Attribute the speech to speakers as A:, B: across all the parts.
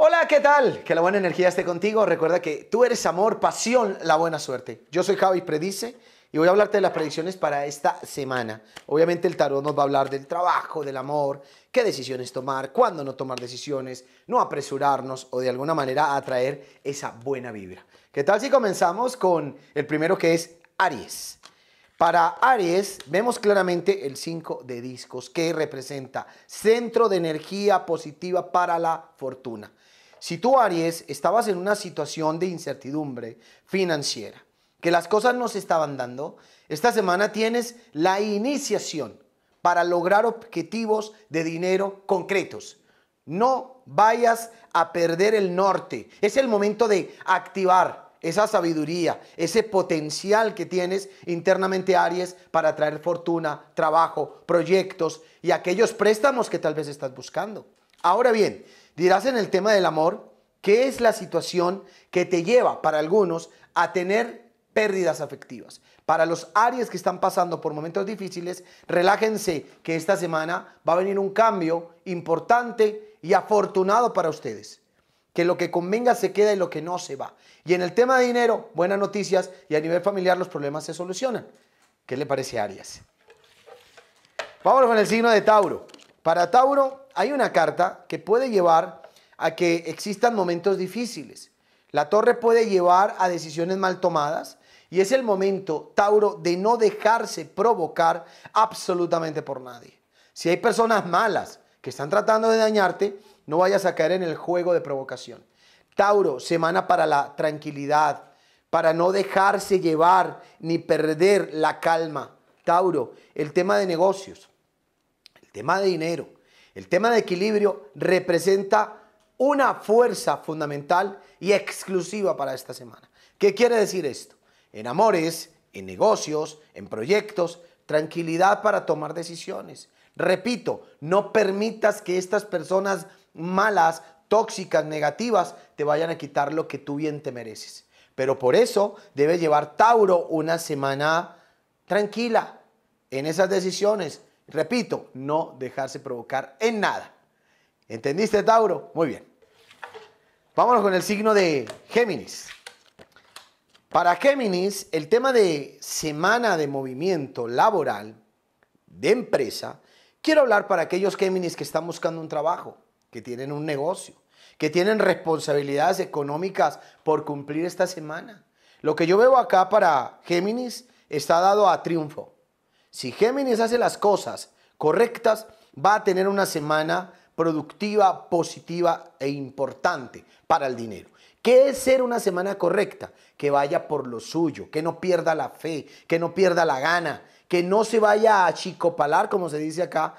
A: Hola, ¿qué tal? Que la buena energía esté contigo. Recuerda que tú eres amor, pasión, la buena suerte. Yo soy Javi Predice y voy a hablarte de las predicciones para esta semana. Obviamente el tarot nos va a hablar del trabajo, del amor, qué decisiones tomar, cuándo no tomar decisiones, no apresurarnos o de alguna manera atraer esa buena vibra. ¿Qué tal si comenzamos con el primero que es Aries? Para Aries vemos claramente el 5 de discos que representa centro de energía positiva para la fortuna. Si tú Aries estabas en una situación de incertidumbre financiera, que las cosas no se estaban dando, esta semana tienes la iniciación para lograr objetivos de dinero concretos. No vayas a perder el norte. Es el momento de activar esa sabiduría, ese potencial que tienes internamente, Aries, para traer fortuna, trabajo, proyectos y aquellos préstamos que tal vez estás buscando. Ahora bien, dirás en el tema del amor, ¿qué es la situación que te lleva para algunos a tener pérdidas afectivas? Para los Aries que están pasando por momentos difíciles, relájense que esta semana va a venir un cambio importante y afortunado para ustedes que lo que convenga se queda y lo que no se va. Y en el tema de dinero, buenas noticias y a nivel familiar los problemas se solucionan. ¿Qué le parece a Arias? Vamos con el signo de Tauro. Para Tauro hay una carta que puede llevar a que existan momentos difíciles. La torre puede llevar a decisiones mal tomadas y es el momento, Tauro, de no dejarse provocar absolutamente por nadie. Si hay personas malas que están tratando de dañarte, no vayas a caer en el juego de provocación. Tauro, semana para la tranquilidad, para no dejarse llevar ni perder la calma. Tauro, el tema de negocios, el tema de dinero, el tema de equilibrio representa una fuerza fundamental y exclusiva para esta semana. ¿Qué quiere decir esto? En amores, en negocios, en proyectos, tranquilidad para tomar decisiones. Repito, no permitas que estas personas malas, tóxicas, negativas, te vayan a quitar lo que tú bien te mereces. Pero por eso debe llevar Tauro una semana tranquila en esas decisiones. Repito, no dejarse provocar en nada. ¿Entendiste, Tauro? Muy bien. Vámonos con el signo de Géminis. Para Géminis, el tema de semana de movimiento laboral, de empresa, quiero hablar para aquellos Géminis que están buscando un trabajo que tienen un negocio, que tienen responsabilidades económicas por cumplir esta semana. Lo que yo veo acá para Géminis está dado a triunfo. Si Géminis hace las cosas correctas, va a tener una semana productiva, positiva e importante para el dinero. ¿Qué es ser una semana correcta? Que vaya por lo suyo, que no pierda la fe, que no pierda la gana, que no se vaya a chicopalar, como se dice acá,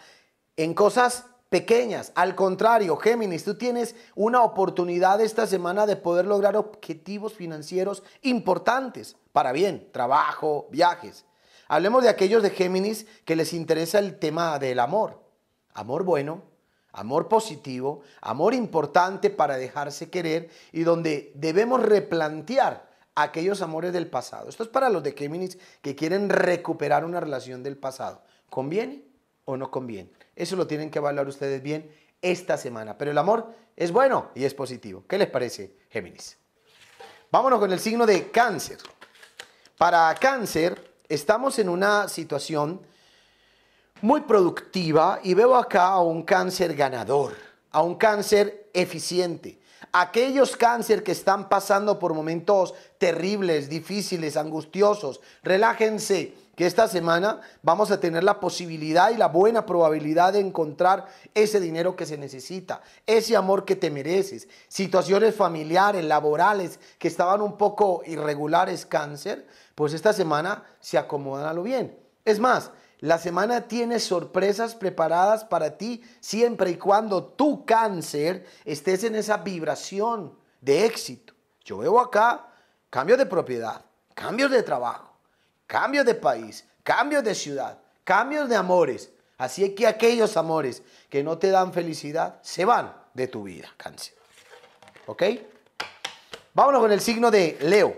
A: en cosas pequeñas. Al contrario, Géminis, tú tienes una oportunidad esta semana de poder lograr objetivos financieros importantes para bien, trabajo, viajes. Hablemos de aquellos de Géminis que les interesa el tema del amor. Amor bueno, amor positivo, amor importante para dejarse querer y donde debemos replantear aquellos amores del pasado. Esto es para los de Géminis que quieren recuperar una relación del pasado. ¿Conviene? o no conviene. Eso lo tienen que evaluar ustedes bien esta semana. Pero el amor es bueno y es positivo. ¿Qué les parece, Géminis? Vámonos con el signo de cáncer. Para cáncer estamos en una situación muy productiva y veo acá a un cáncer ganador, a un cáncer eficiente. Aquellos cáncer que están pasando por momentos terribles, difíciles, angustiosos, relájense, que esta semana vamos a tener la posibilidad y la buena probabilidad de encontrar ese dinero que se necesita, ese amor que te mereces, situaciones familiares, laborales que estaban un poco irregulares, cáncer, pues esta semana se acomodan a lo bien. Es más, la semana tiene sorpresas preparadas para ti siempre y cuando tu cáncer estés en esa vibración de éxito. Yo veo acá cambios de propiedad, cambios de trabajo cambios de país, cambios de ciudad, cambios de amores. Así es que aquellos amores que no te dan felicidad se van de tu vida, cáncer. ¿Ok? Vámonos con el signo de Leo.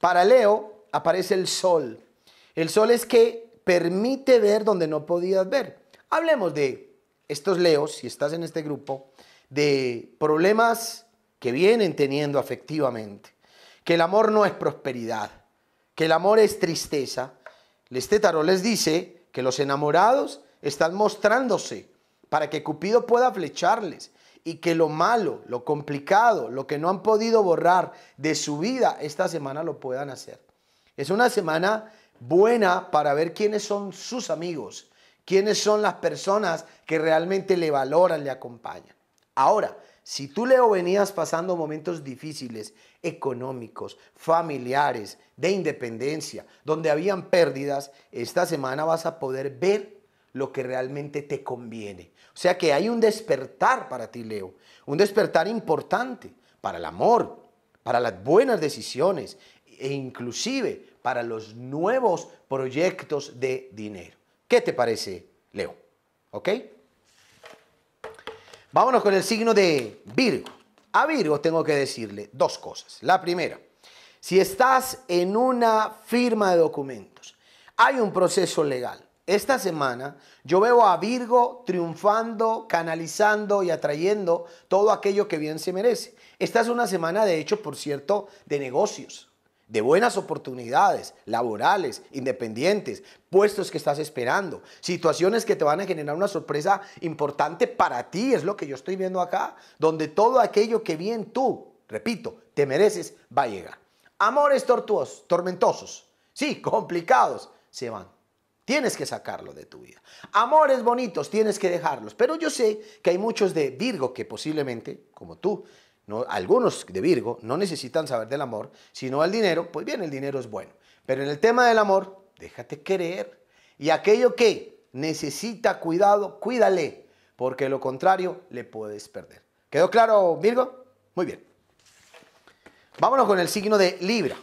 A: Para Leo aparece el sol. El sol es que permite ver donde no podías ver. Hablemos de estos Leos, si estás en este grupo, de problemas que vienen teniendo afectivamente. Que el amor no es prosperidad que el amor es tristeza, este tarot les dice que los enamorados están mostrándose para que Cupido pueda flecharles y que lo malo, lo complicado, lo que no han podido borrar de su vida, esta semana lo puedan hacer. Es una semana buena para ver quiénes son sus amigos, quiénes son las personas que realmente le valoran, le acompañan. Ahora, si tú Leo venías pasando momentos difíciles, económicos, familiares, de independencia, donde habían pérdidas, esta semana vas a poder ver lo que realmente te conviene. O sea que hay un despertar para ti, Leo. Un despertar importante para el amor, para las buenas decisiones e inclusive para los nuevos proyectos de dinero. ¿Qué te parece, Leo? ¿Ok? Vámonos con el signo de Virgo. A Virgo tengo que decirle dos cosas. La primera, si estás en una firma de documentos, hay un proceso legal. Esta semana yo veo a Virgo triunfando, canalizando y atrayendo todo aquello que bien se merece. Esta es una semana, de hecho, por cierto, de negocios de buenas oportunidades laborales, independientes, puestos que estás esperando, situaciones que te van a generar una sorpresa importante para ti, es lo que yo estoy viendo acá, donde todo aquello que bien tú, repito, te mereces, va a llegar. Amores tortuosos, tormentosos, sí, complicados, se van. Tienes que sacarlo de tu vida. Amores bonitos, tienes que dejarlos. Pero yo sé que hay muchos de Virgo que posiblemente, como tú, algunos de Virgo no necesitan saber del amor, sino al dinero, pues bien, el dinero es bueno. Pero en el tema del amor, déjate querer. Y aquello que necesita cuidado, cuídale, porque lo contrario le puedes perder. ¿Quedó claro, Virgo? Muy bien. Vámonos con el signo de Libra.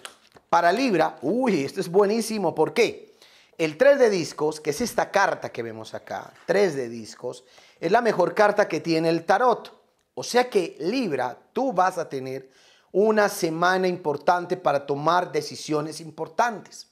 A: Para Libra, uy, esto es buenísimo, ¿por qué? El 3 de discos, que es esta carta que vemos acá, 3 de discos, es la mejor carta que tiene el tarot. O sea que Libra, tú vas a tener una semana importante para tomar decisiones importantes.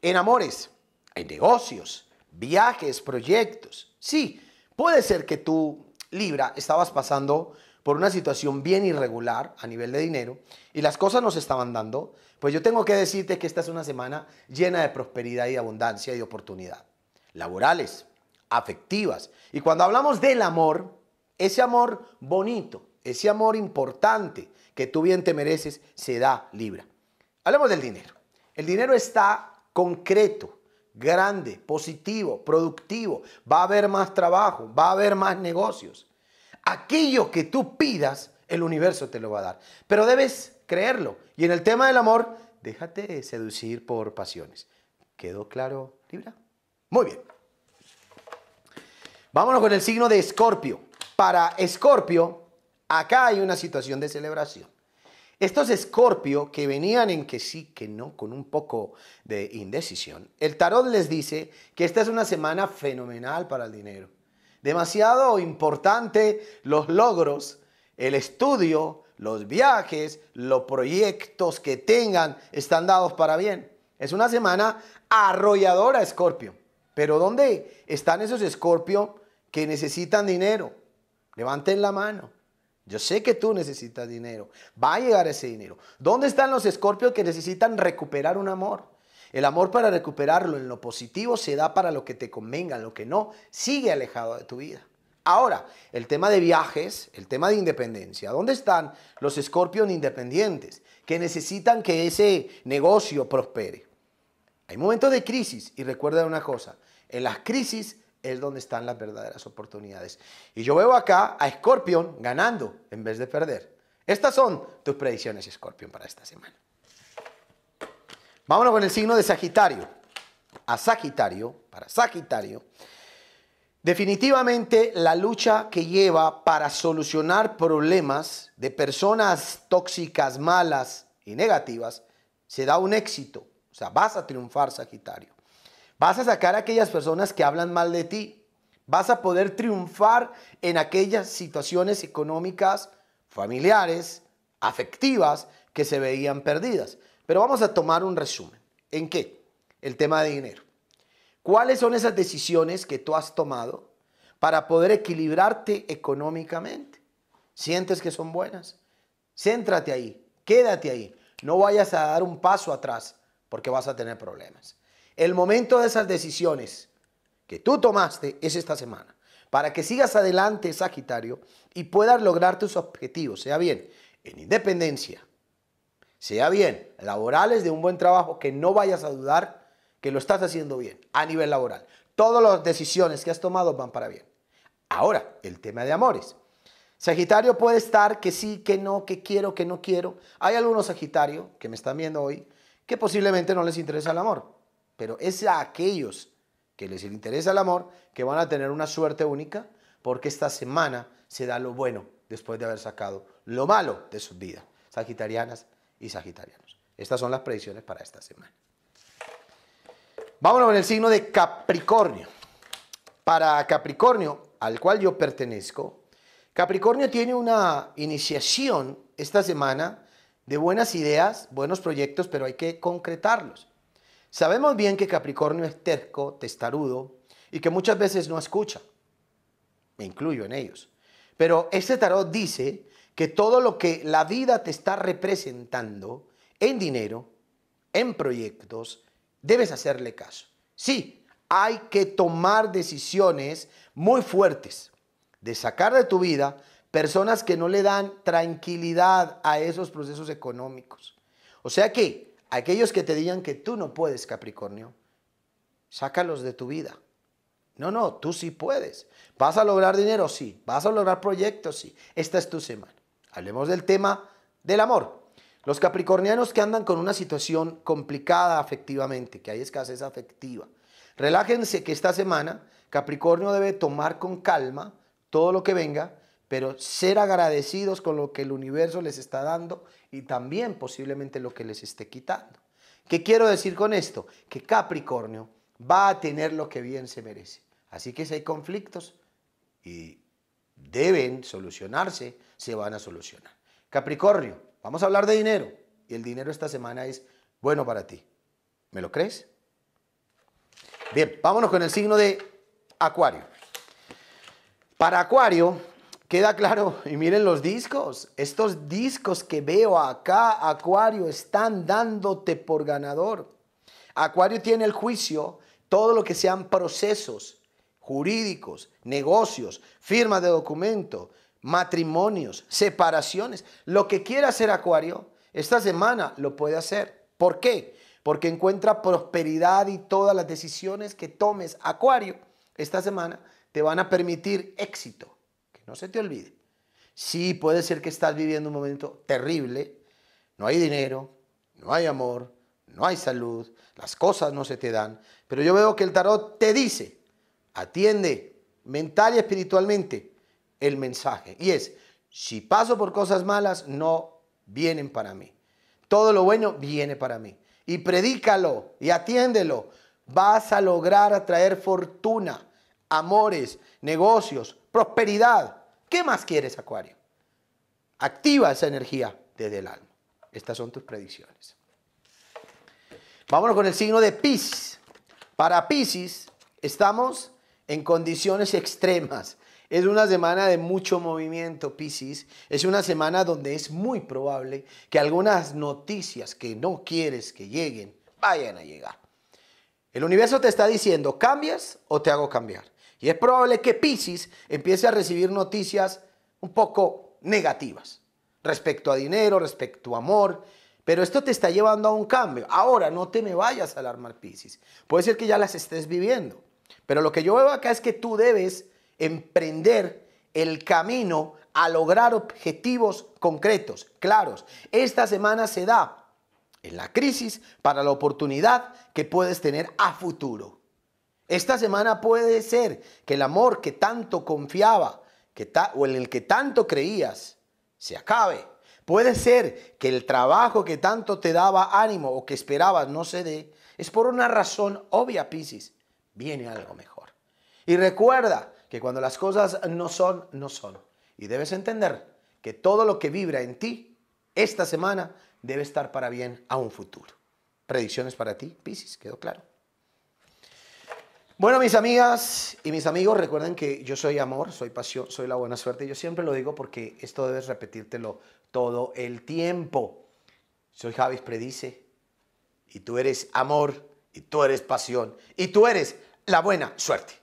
A: En amores, en negocios, viajes, proyectos. Sí, puede ser que tú, Libra, estabas pasando por una situación bien irregular a nivel de dinero y las cosas no se estaban dando, pues yo tengo que decirte que esta es una semana llena de prosperidad y abundancia y oportunidad. Laborales, afectivas. Y cuando hablamos del amor, ese amor bonito, ese amor importante que tú bien te mereces, se da Libra. Hablemos del dinero. El dinero está concreto, grande, positivo, productivo. Va a haber más trabajo, va a haber más negocios. Aquello que tú pidas, el universo te lo va a dar. Pero debes creerlo. Y en el tema del amor, déjate seducir por pasiones. ¿Quedó claro, Libra? Muy bien. Vámonos con el signo de Escorpio para Escorpio, acá hay una situación de celebración. Estos Escorpio que venían en que sí, que no, con un poco de indecisión, el tarot les dice que esta es una semana fenomenal para el dinero. Demasiado importante los logros, el estudio, los viajes, los proyectos que tengan están dados para bien. Es una semana arrolladora, Escorpio. Pero ¿dónde están esos Escorpio que necesitan dinero? Levanten la mano. Yo sé que tú necesitas dinero. Va a llegar ese dinero. ¿Dónde están los escorpios que necesitan recuperar un amor? El amor para recuperarlo en lo positivo se da para lo que te convenga, lo que no, sigue alejado de tu vida. Ahora, el tema de viajes, el tema de independencia. ¿Dónde están los escorpios independientes que necesitan que ese negocio prospere? Hay momentos de crisis y recuerda una cosa, en las crisis es donde están las verdaderas oportunidades. Y yo veo acá a Scorpion ganando en vez de perder. Estas son tus predicciones, Scorpion, para esta semana. Vámonos con el signo de Sagitario. A Sagitario, para Sagitario, definitivamente la lucha que lleva para solucionar problemas de personas tóxicas, malas y negativas, se da un éxito. O sea, vas a triunfar, Sagitario. Vas a sacar a aquellas personas que hablan mal de ti. Vas a poder triunfar en aquellas situaciones económicas, familiares, afectivas que se veían perdidas. Pero vamos a tomar un resumen. ¿En qué? El tema de dinero. ¿Cuáles son esas decisiones que tú has tomado para poder equilibrarte económicamente? ¿Sientes que son buenas? Céntrate ahí, quédate ahí. No vayas a dar un paso atrás porque vas a tener problemas. El momento de esas decisiones que tú tomaste es esta semana. Para que sigas adelante, Sagitario, y puedas lograr tus objetivos, sea bien en independencia, sea bien laborales de un buen trabajo, que no vayas a dudar que lo estás haciendo bien a nivel laboral. Todas las decisiones que has tomado van para bien. Ahora, el tema de amores. Sagitario puede estar que sí, que no, que quiero, que no quiero. Hay algunos Sagitario que me están viendo hoy que posiblemente no les interesa el amor. Pero es a aquellos que les interesa el amor que van a tener una suerte única porque esta semana se da lo bueno después de haber sacado lo malo de sus vidas, sagitarianas y sagitarianos. Estas son las predicciones para esta semana. Vámonos con el signo de Capricornio. Para Capricornio, al cual yo pertenezco, Capricornio tiene una iniciación esta semana de buenas ideas, buenos proyectos, pero hay que concretarlos. Sabemos bien que Capricornio es terco, testarudo y que muchas veces no escucha. Me incluyo en ellos. Pero este tarot dice que todo lo que la vida te está representando en dinero, en proyectos, debes hacerle caso. Sí, hay que tomar decisiones muy fuertes de sacar de tu vida personas que no le dan tranquilidad a esos procesos económicos. O sea que Aquellos que te digan que tú no puedes, Capricornio, sácalos de tu vida. No, no, tú sí puedes. ¿Vas a lograr dinero? Sí. ¿Vas a lograr proyectos? Sí. Esta es tu semana. Hablemos del tema del amor. Los capricornianos que andan con una situación complicada afectivamente, que hay escasez afectiva. Relájense que esta semana Capricornio debe tomar con calma todo lo que venga pero ser agradecidos con lo que el universo les está dando y también posiblemente lo que les esté quitando. ¿Qué quiero decir con esto? Que Capricornio va a tener lo que bien se merece. Así que si hay conflictos y deben solucionarse, se van a solucionar. Capricornio, vamos a hablar de dinero. Y el dinero esta semana es bueno para ti. ¿Me lo crees? Bien, vámonos con el signo de Acuario. Para Acuario, Queda claro, y miren los discos, estos discos que veo acá, Acuario, están dándote por ganador. Acuario tiene el juicio, todo lo que sean procesos jurídicos, negocios, firmas de documento, matrimonios, separaciones, lo que quiera hacer Acuario, esta semana lo puede hacer. ¿Por qué? Porque encuentra prosperidad y todas las decisiones que tomes Acuario esta semana te van a permitir éxito no se te olvide. si puede ser que estás viviendo un momento terrible, no hay dinero, no hay amor, no hay salud, las cosas no se te dan, pero yo veo que el tarot te dice, atiende mental y espiritualmente el mensaje. Y es, si paso por cosas malas, no vienen para mí. Todo lo bueno viene para mí. Y predícalo y atiéndelo. Vas a lograr atraer fortuna, amores, negocios, prosperidad ¿Qué más quieres, Acuario? Activa esa energía desde el alma. Estas son tus predicciones. Vámonos con el signo de Pisces. Para Pisces estamos en condiciones extremas. Es una semana de mucho movimiento, Pisces. Es una semana donde es muy probable que algunas noticias que no quieres que lleguen vayan a llegar. El universo te está diciendo, ¿cambias o te hago cambiar? Y es probable que Pisces empiece a recibir noticias un poco negativas respecto a dinero, respecto a amor, pero esto te está llevando a un cambio. Ahora, no te me vayas a alarmar, Pisces. Puede ser que ya las estés viviendo, pero lo que yo veo acá es que tú debes emprender el camino a lograr objetivos concretos, claros. Esta semana se da en la crisis para la oportunidad que puedes tener a futuro. Esta semana puede ser que el amor que tanto confiaba que o en el que tanto creías se acabe. Puede ser que el trabajo que tanto te daba ánimo o que esperabas no se dé. Es por una razón obvia, Piscis. Viene algo mejor. Y recuerda que cuando las cosas no son, no son. Y debes entender que todo lo que vibra en ti esta semana debe estar para bien a un futuro. Predicciones para ti, Piscis, quedó claro. Bueno, mis amigas y mis amigos, recuerden que yo soy amor, soy pasión, soy la buena suerte. Yo siempre lo digo porque esto debes repetírtelo todo el tiempo. Soy Javis Predice y tú eres amor y tú eres pasión y tú eres la buena suerte.